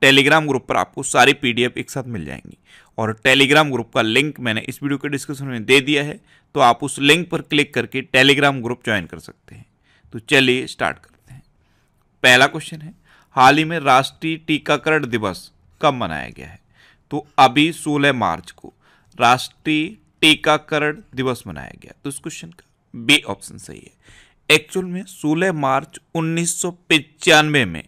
Telegram group पर आपको सारी पीडीएफ एक साथ मिल जाएंगी और टेलीग्राम ग्रुप का लिंक मैंने इस वीडियो के डिस्क्रिप्शन में दे दिया है तो आप उस लिंक पर क्लिक करके टेलीग्राम ग्रुप ज्वाइन कर सकते हैं तो चलिए स्टार्ट करते हैं पहला क्वेश्चन है हाल ही में राष्ट्रीय टीकाकरण दिवस कब मनाया गया है तो अभी 16 मार्च को राष्ट्रीय टीकाकरण दिवस मनाया गया तो इस क्वेश्चन का बी ऑप्शन सही है एक्चुअल में 16 मार्च उन्नीस में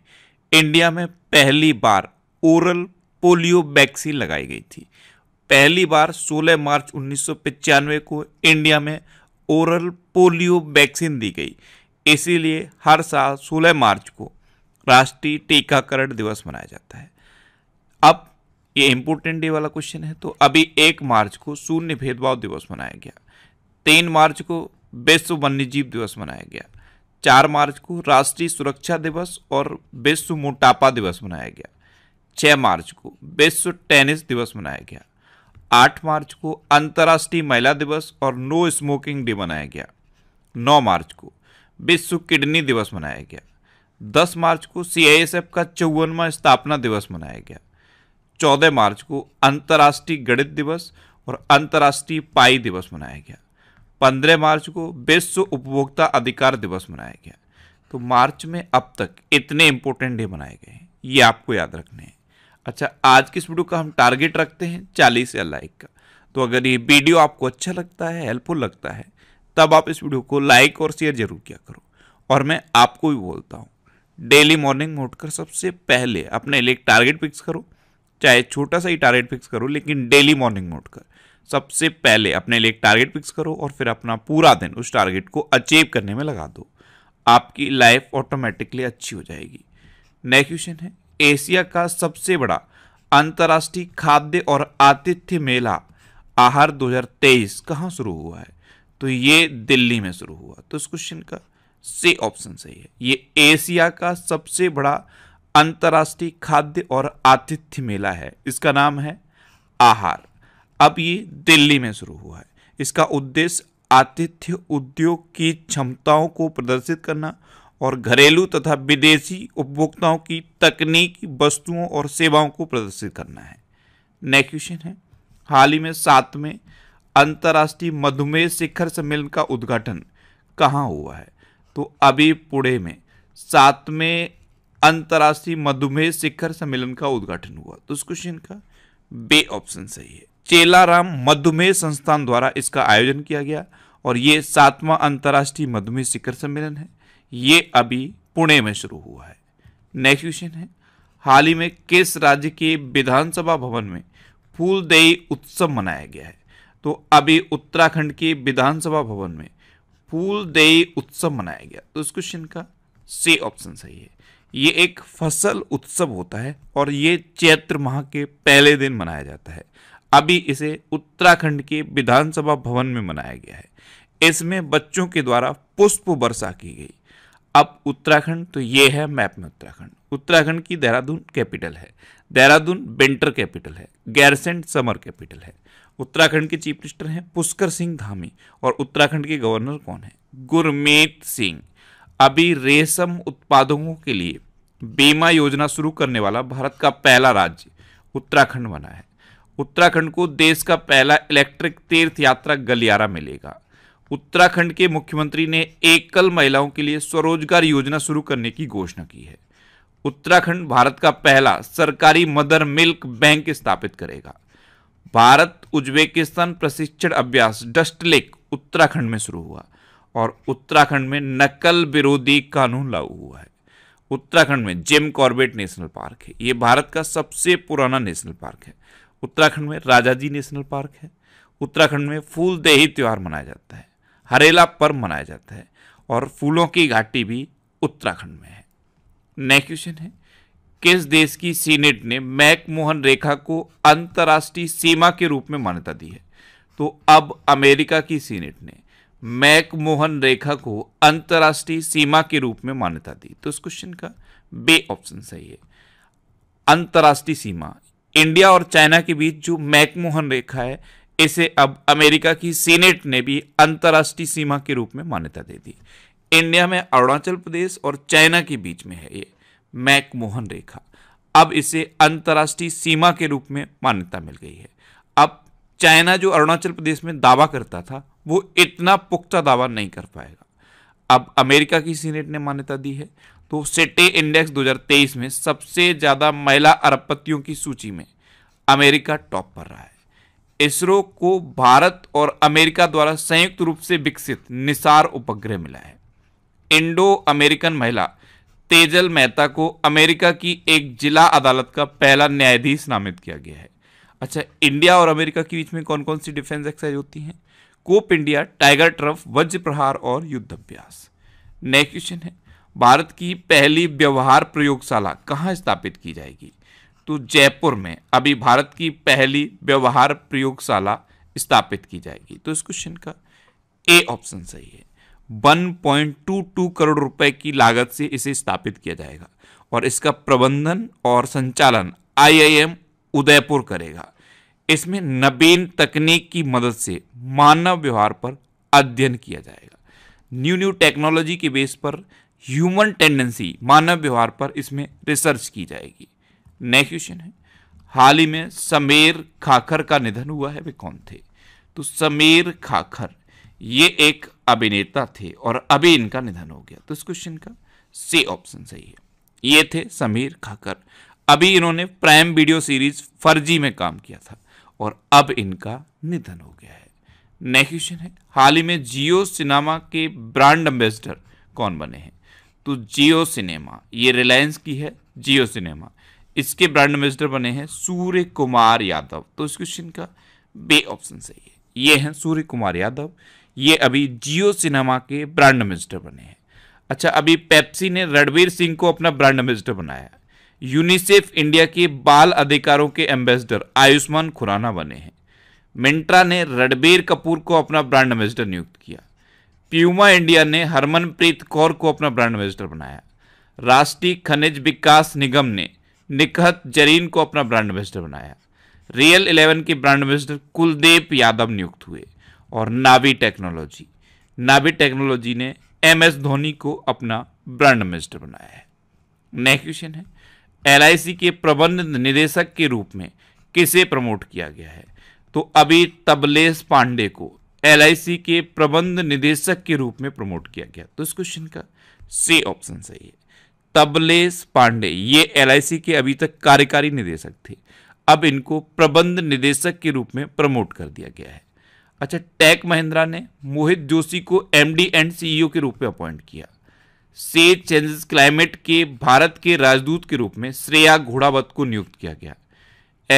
इंडिया में पहली बार ओरल पोलियो वैक्सीन लगाई गई थी पहली बार 16 मार्च उन्नीस को इंडिया में ओरल पोलियो वैक्सीन दी गई इसीलिए हर साल 16 मार्च को राष्ट्रीय टीकाकरण दिवस मनाया जाता है अब ये इंपोर्टेंट डे वाला क्वेश्चन है तो अभी एक मार्च को शून्य भेदभाव दिवस मनाया गया तीन मार्च को विश्व वन्यजीव दिवस मनाया गया चार मार्च को राष्ट्रीय सुरक्षा दिवस और विश्व मोटापा दिवस मनाया गया छः मार्च को विश्व टेनिस दिवस मनाया गया आठ मार्च को अंतर्राष्ट्रीय महिला दिवस और नो स्मोकिंग डे मनाया गया नौ मार्च को विश्व किडनी दिवस मनाया गया दस मार्च को सी का चौवनवा स्थापना दिवस मनाया गया चौदह मार्च को अंतर्राष्ट्रीय गणित दिवस और अंतर्राष्ट्रीय पाई दिवस मनाया गया पंद्रह मार्च को विश्व उपभोक्ता अधिकार दिवस मनाया गया तो मार्च में अब तक इतने इंपॉर्टेंट डे मनाए गए हैं ये आपको याद रखने हैं अच्छा आज की इस वीडियो का हम टारगेट रखते हैं चालीस या लाइक का तो अगर ये वीडियो आपको अच्छा लगता है हेल्पफुल लगता है तब आप इस वीडियो को लाइक और शेयर जरूर किया करो और मैं आपको भी बोलता हूँ डेली मॉर्निंग में उठकर सबसे पहले अपने लिए टारगेट फिक्स करो चाहे छोटा सा ही टारगेट फिक्स करो लेकिन डेली मॉर्निंग में उठकर सबसे पहले अपने लिए एक टारगेट फिक्स करो और फिर अपना पूरा दिन उस टारगेट को अचीव करने में लगा दो आपकी लाइफ ऑटोमेटिकली अच्छी हो जाएगी नेक्स्ट क्वेश्चन है एशिया का सबसे बड़ा अंतर्राष्ट्रीय खाद्य और आतिथ्य मेला आहार 2023 कहाँ शुरू हुआ है तो ये दिल्ली में शुरू हुआ तो इस क्वेश्चन का सी ऑप्शन सही है ये एशिया का सबसे बड़ा अंतर्राष्ट्रीय खाद्य और आतिथ्य मेला है इसका नाम है आहार अब ये दिल्ली में शुरू हुआ है इसका उद्देश्य आतिथ्य उद्योग की क्षमताओं को प्रदर्शित करना और घरेलू तथा विदेशी उपभोक्ताओं की तकनीकी वस्तुओं और सेवाओं को प्रदर्शित करना है नेक्स्ट क्वेश्चन है हाल ही में सात में अंतर्राष्ट्रीय मधुमेह शिखर सम्मेलन का उद्घाटन कहाँ हुआ है तो अभी पुणे में सातवें अंतर्राष्ट्रीय मधुमेह शिखर सम्मेलन का उद्घाटन हुआ तो इस क्वेश्चन का बे ऑप्शन सही है चेलाराम मधुमेह संस्थान द्वारा इसका आयोजन किया गया और ये सातवां अंतर्राष्ट्रीय मधुमेह शिखर सम्मेलन है ये अभी पुणे में शुरू हुआ है नेक्स्ट क्वेश्चन है हाल ही में किस राज्य के विधानसभा भवन में फूलदेई उत्सव मनाया गया है तो अभी उत्तराखंड के विधानसभा भवन में फूलदेई उत्सव मनाया गया तो इस क्वेश्चन का से ऑप्शन सही है ये एक फसल उत्सव होता है और ये चैत्र माह के पहले दिन मनाया जाता है अभी इसे उत्तराखंड के विधानसभा भवन में मनाया गया है इसमें बच्चों के द्वारा पुष्प वर्षा की गई अब उत्तराखंड तो ये है मैप में उत्तराखंड उत्तराखंड की देहरादून कैपिटल है देहरादून बेंटर कैपिटल है गैरसेंट समर कैपिटल है उत्तराखंड के चीफ मिनिस्टर हैं पुष्कर सिंह धामी और उत्तराखंड के गवर्नर कौन है गुरमीत सिंह अभी रेशम उत्पादकों के लिए बीमा योजना शुरू करने वाला भारत का पहला राज्य उत्तराखंड बना है उत्तराखंड को देश का पहला इलेक्ट्रिक तीर्थ यात्रा गलियारा मिलेगा उत्तराखंड के मुख्यमंत्री ने एकल महिलाओं के लिए स्वरोजगार योजना शुरू करने की घोषणा की है उत्तराखंड भारत का पहला सरकारी मदर मिल्क बैंक स्थापित करेगा भारत उज्बेकिस्तान प्रशिक्षण अभ्यास डस्ट लेक उत्तराखंड में शुरू हुआ और उत्तराखंड में नकल विरोधी कानून लागू हुआ है उत्तराखंड में जिम कॉर्बेट नेशनल पार्क है ये भारत का सबसे पुराना नेशनल पार्क है उत्तराखंड में राजाजी नेशनल पार्क है उत्तराखंड में फूल देही त्यौहार मनाया जाता है हरेला पर्व मनाया जाता है और फूलों की घाटी भी उत्तराखंड में है नेक्स्ट क्वेश्चन है किस देश की सीनेट ने मैकमोहन रेखा को अंतर्राष्ट्रीय सीमा के रूप में मान्यता दी है तो अब अमेरिका की सीनेट ने मैकमोहन रेखा को अंतर्राष्ट्रीय सीमा के रूप में मान्यता दी तो इस क्वेश्चन का बे ऑप्शन सही है अंतर्राष्ट्रीय सीमा इंडिया और चाइना के बीच जो मैकमोहन रेखा है इसे अब अमेरिका की सीनेट ने भी अंतर्राष्ट्रीय सीमा के रूप में मान्यता दे दी इंडिया में अरुणाचल प्रदेश और चाइना के बीच में है ये मैकमोहन रेखा अब इसे अंतर्राष्ट्रीय सीमा के रूप में मान्यता मिल गई है अब चाइना जो अरुणाचल प्रदेश में दावा करता था वो इतना पुख्ता दावा नहीं कर पाएगा अब अमेरिका की सीनेट ने मान्यता दी है तो सेटे इंडेक्स 2023 में सबसे ज़्यादा महिला अरबपतियों की सूची में अमेरिका टॉप पर रहा है इसरो को भारत और अमेरिका द्वारा संयुक्त रूप से विकसित निसार उपग्रह मिला है इंडो अमेरिकन महिला तेजल मेहता को अमेरिका की एक जिला अदालत का पहला न्यायाधीश नामित किया गया है अच्छा इंडिया और अमेरिका के बीच में कौन कौन सी डिफेंस एक्सरसाइज होती हैं कोप इंडिया टाइगर ट्रफ वज्र प्रहार और युद्ध अभ्यास नेक्स्ट क्वेश्चन है भारत की पहली व्यवहार प्रयोगशाला कहाँ स्थापित की जाएगी तो जयपुर में अभी भारत की पहली व्यवहार प्रयोगशाला स्थापित की जाएगी तो इस क्वेश्चन का ए ऑप्शन सही है 1.22 करोड़ रुपए की लागत से इसे स्थापित किया जाएगा और इसका प्रबंधन और संचालन आईआईएम उदयपुर करेगा इसमें नवीन तकनीक की मदद से मानव व्यवहार पर अध्ययन किया जाएगा न्यू न्यू टेक्नोलॉजी के बेस पर ह्यूमन टेंडेंसी मानव व्यवहार पर इसमें रिसर्च की जाएगी नेक्स्ट क्वेश्चन है हाल ही में समीर खाखर का निधन हुआ है वे कौन थे तो समीर खाखर ये एक अभिनेता थे और अभी इनका निधन हो गया तो इस क्वेश्चन का सी ऑप्शन सही है ये थे समीर खाकर अभी इन्होंने प्राइम वीडियो सीरीज फर्जी में काम किया था और अब इनका निधन हो गया है नेक्स्ट क्वेश्चन है हाल ही में जियो सिनेमा के ब्रांड एम्बेसडर कौन बने हैं तो जियो सिनेमा ये रिलायंस की है जियो सिनेमा इसके ब्रांड एम्बेसडर बने हैं सूर्य कुमार यादव तो इस क्वेश्चन का बे ऑप्शन सही है ये हैं सूर्य कुमार यादव ये अभी जियो सिनेमा के ब्रांड एम्बेसडर बने हैं अच्छा अभी पेप्सी ने रणवीर सिंह को अपना ब्रांड एम्बेसडर बनाया यूनिसेफ इंडिया के बाल अधिकारों के एम्बेसडर आयुष्मान खुराना बने हैं मिंट्रा ने रणबीर कपूर को अपना ब्रांड एम्बेसडर नियुक्त किया प्यूमा इंडिया ने हरमनप्रीत कौर को अपना ब्रांड एम्बेसडर बनाया राष्ट्रीय खनिज विकास निगम ने निकहत जरीन को अपना ब्रांड एम्बेसडर बनाया रियल इलेवन के ब्रांड एम्बेसडर कुलदीप यादव नियुक्त हुए और नावी टेक्नोलॉजी नावी टेक्नोलॉजी ने एम एस धोनी को अपना ब्रांड एम्बेसडर बनाया है नेक्स्ट क्वेश्चन है एल के प्रबंध निदेशक के रूप में किसे प्रमोट किया गया है तो अभी तबलेश पांडे को एल के प्रबंध निदेशक के रूप में प्रमोट किया गया तो इस क्वेश्चन का सी ऑप्शन सही है तबलेश पांडे ये एल के अभी तक कार्यकारी निदेशक थे अब इनको प्रबंध निदेशक के रूप में प्रमोट कर दिया गया है अच्छा टैक महिंद्रा ने मोहित जोशी को एमडी एंड सीईओ के रूप में अपॉइंट किया से चेंजेस क्लाइमेट के भारत के राजदूत के रूप में श्रेया घोड़ावत को नियुक्त किया गया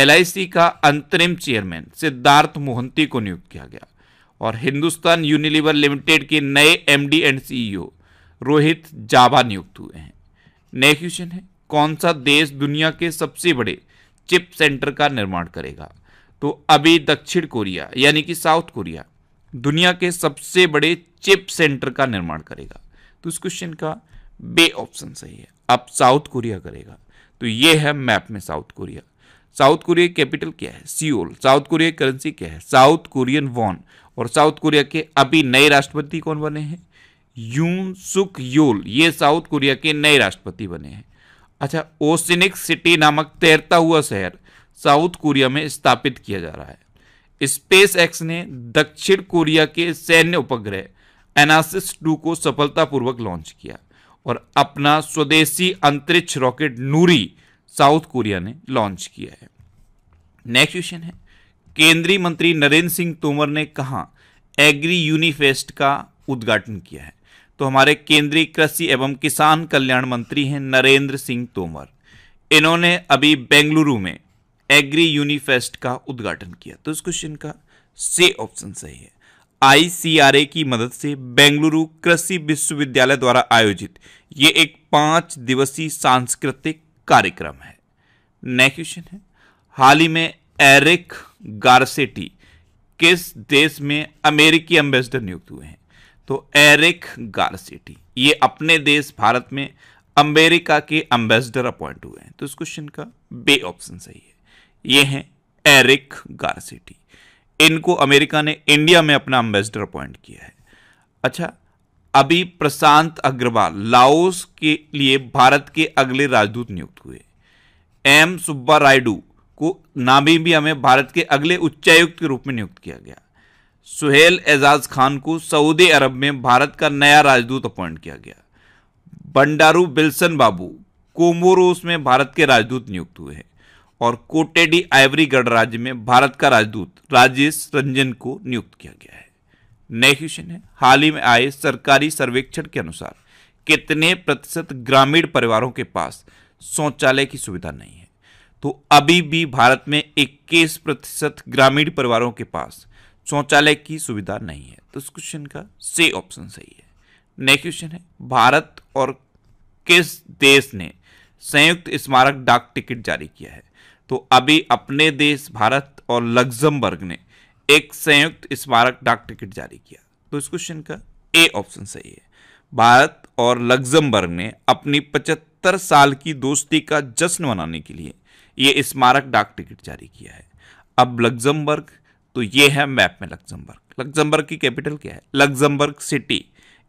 एल का अंतरिम चेयरमैन सिद्धार्थ मोहंती को नियुक्त किया गया और हिंदुस्तान यूनिलीवर लिमिटेड के नए एमडी एंड सीईओ रोहित जाबा नियुक्त हुए हैं नया क्वेश्चन है कौन सा देश दुनिया के सबसे बड़े चिप सेंटर का निर्माण करेगा तो अभी दक्षिण कोरिया यानी कि साउथ कोरिया दुनिया के सबसे बड़े चिप सेंटर का निर्माण करेगा तो इस क्वेश्चन का बे ऑप्शन सही है अब साउथ कोरिया करेगा तो ये है मैप में South Korea South Korea capital क्या है सियोल साउथ कोरिया करेंसी क्या है साउथ कोरियन वॉन और साउथ कोरिया के अभी नए राष्ट्रपति कौन बने हैं यून सुक योल ये साउथ कोरिया के नए राष्ट्रपति बने हैं अच्छा ओसिनिक सिटी नामक तैरता हुआ शहर साउथ कोरिया में स्थापित किया जा रहा है स्पेस एक्स ने दक्षिण कोरिया के सैन्य उपग्रह एनासिस टू को सफलतापूर्वक लॉन्च किया और अपना स्वदेशी अंतरिक्ष रॉकेट नूरी साउथ कोरिया ने लॉन्च किया है नेक्स्ट क्वेश्चन है केंद्रीय मंत्री नरेंद्र सिंह तोमर ने कहा एग्री यूनिफेस्ट का उद्घाटन किया है तो हमारे केंद्रीय कृषि एवं किसान कल्याण मंत्री हैं नरेंद्र सिंह तोमर इन्होंने अभी बेंगलुरु में एग्री यूनिफेस्ट का उद्घाटन किया तो इस क्वेश्चन का से ऑप्शन सही है आईसीआरए की मदद से बेंगलुरु कृषि विश्वविद्यालय द्वारा आयोजित ये एक पांच दिवसीय सांस्कृतिक कार्यक्रम है नेक्स्ट क्वेश्चन है हाल ही में एरिक गारसेटी किस देश में अमेरिकी एम्बेसडर नियुक्त हुए हैं तो एरिक गारसेटी ये अपने देश भारत में अमेरिका के एम्बेसडर अपॉइंट हुए हैं तो इस क्वेश्चन का बे ऑप्शन सही है ये हैं एरिक गारसेटी इनको अमेरिका ने इंडिया में अपना एम्बेसडर अपॉइंट किया है अच्छा अभी प्रशांत अग्रवाल लाओस के लिए भारत के अगले राजदूत नियुक्त हुए एम सुब्बा रायडू को भी में भारत के अगले उच्चायुक्त के रूप में नियुक्त किया गया सुहेल एजाज खान को सऊदी अरब में भारत का नया राजदूत अपॉइंट किया गया बंडारू बिल्सन बाबू कोमोरोस में भारत के राजदूत नियुक्त हुए हैं और कोटेडी आइवरी राज्य में भारत का राजदूत राजेश रंजन को नियुक्त किया गया है नया क्वेश्चन है हाल ही में आए सरकारी सर्वेक्षण के अनुसार कितने प्रतिशत ग्रामीण परिवारों के पास शौचालय की सुविधा नहीं है तो अभी भी भारत में 21 प्रतिशत ग्रामीण परिवारों के पास शौचालय की सुविधा नहीं है तो इस क्वेश्चन का से ऑप्शन सही है नेक्स्ट क्वेश्चन है भारत और किस देश ने संयुक्त स्मारक डाक टिकट जारी किया है तो अभी अपने देश भारत और लग्जमबर्ग ने एक संयुक्त स्मारक डाक टिकट जारी किया तो इस क्वेश्चन का ए ऑप्शन सही है भारत और लग्जमबर्ग ने अपनी पचहत्तर साल की दोस्ती का जश्न मनाने के लिए यह स्मारक डाक टिकट जारी किया है अब लग्जमबर्ग तो ये है मैप में लग्जमबर्ग लग्जमबर्ग की कैपिटल क्या है लग्जमबर्ग सिटी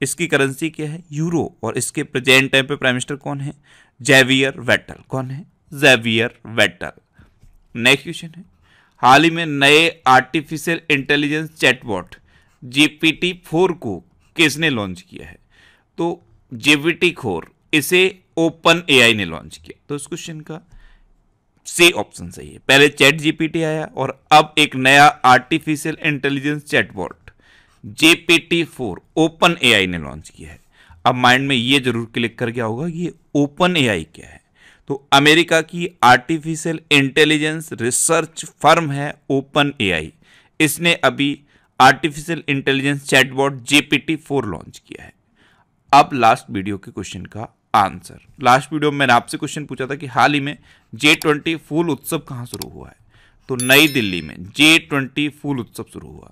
इसकी करेंसी क्या है यूरो और इसके प्रेजेंट टाइम पे प्राइम मिनिस्टर कौन है जेवियर वेटल कौन है जेवियर वेटल नेक्स्ट क्वेश्चन है हाल ही में नए artificial intelligence chatbot GPT four को किसने लॉन्च किया है तो जीपीटी फोर इसे ओपन एआई ने लॉन्च किया तो इस क्वेश्चन का सी ऑप्शन सही है पहले चैट जीपीटी आया और अब एक नया artificial intelligence chatbot GPT four open AI ने लॉन्च किया है अब माइंड में ये जरूर क्लिक कर गया होगा कि ये ओपन एआई क्या है तो अमेरिका की आर्टिफिशियल इंटेलिजेंस रिसर्च फर्म है ओपन एआई इसने अभी artificial intelligence chatbot GPT four launch किया है अब लास्ट वीडियो के क्वेश्चन का आंसर लास्ट वीडियो में मैंने आपसे क्वेश्चन पूछा था कि हाल ही में जे ट्वेंटी फूल उत्सव कहां शुरू हुआ है तो नई दिल्ली में जे ट्वेंटी फूल उत्सव शुरू हुआ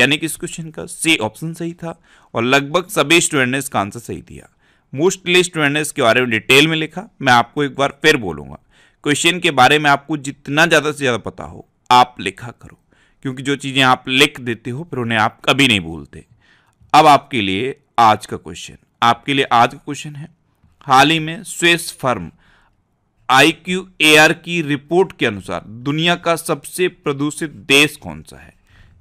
यानी कि इस क्वेश्चन का सी ऑप्शन सही था और लगभग सभी स्टूडेंट ने इसका आंसर सही दिया मोस्टली स्टूडेंट ने इसके बारे में डिटेल में लिखा मैं आपको एक बार फिर बोलूँगा क्वेश्चन के बारे में आपको जितना ज़्यादा से ज़्यादा पता हो आप लिखा करो क्योंकि जो चीज़ें आप लिख देते हो फिर उन्हें आप कभी नहीं भूलते अब आपके लिए आज का क्वेश्चन आपके लिए आज का क्वेश्चन है हाल ही में Swiss firm I Q A R की रिपोर्ट के अनुसार दुनिया का सबसे प्रदूषित देश कौन सा है